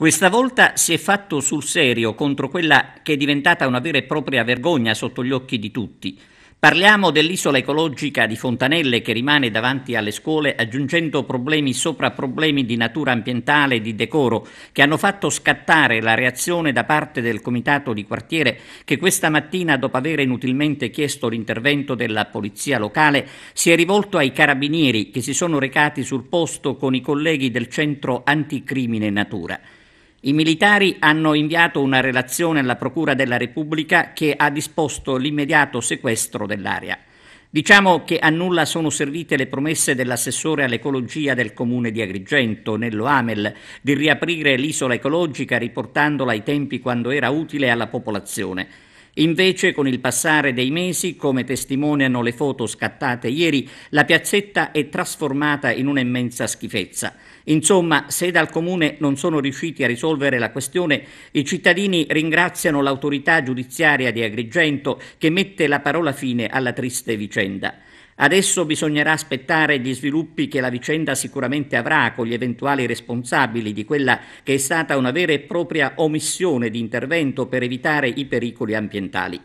Questa volta si è fatto sul serio contro quella che è diventata una vera e propria vergogna sotto gli occhi di tutti. Parliamo dell'isola ecologica di Fontanelle che rimane davanti alle scuole aggiungendo problemi sopra problemi di natura ambientale e di decoro che hanno fatto scattare la reazione da parte del comitato di quartiere che questa mattina dopo aver inutilmente chiesto l'intervento della polizia locale si è rivolto ai carabinieri che si sono recati sul posto con i colleghi del centro anticrimine natura. I militari hanno inviato una relazione alla Procura della Repubblica che ha disposto l'immediato sequestro dell'area. Diciamo che a nulla sono servite le promesse dell'assessore all'ecologia del comune di Agrigento, Nello Amel, di riaprire l'isola ecologica riportandola ai tempi quando era utile alla popolazione. Invece, con il passare dei mesi, come testimoniano le foto scattate ieri, la piazzetta è trasformata in un'immensa schifezza. Insomma, se dal comune non sono riusciti a risolvere la questione, i cittadini ringraziano l'autorità giudiziaria di Agrigento che mette la parola fine alla triste vicenda. Adesso bisognerà aspettare gli sviluppi che la vicenda sicuramente avrà con gli eventuali responsabili di quella che è stata una vera e propria omissione di intervento per evitare i pericoli ambientali ambientali.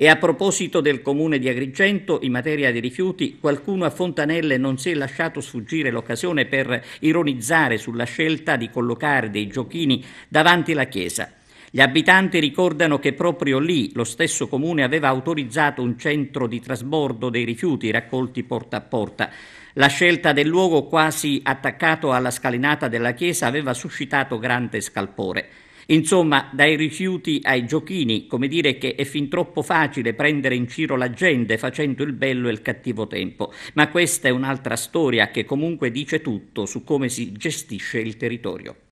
E a proposito del comune di Agrigento, in materia di rifiuti, qualcuno a Fontanelle non si è lasciato sfuggire l'occasione per ironizzare sulla scelta di collocare dei giochini davanti la chiesa. Gli abitanti ricordano che proprio lì lo stesso comune aveva autorizzato un centro di trasbordo dei rifiuti raccolti porta a porta. La scelta del luogo quasi attaccato alla scalinata della chiesa aveva suscitato grande scalpore. Insomma, dai rifiuti ai giochini, come dire che è fin troppo facile prendere in giro la gente facendo il bello e il cattivo tempo, ma questa è un'altra storia che comunque dice tutto su come si gestisce il territorio.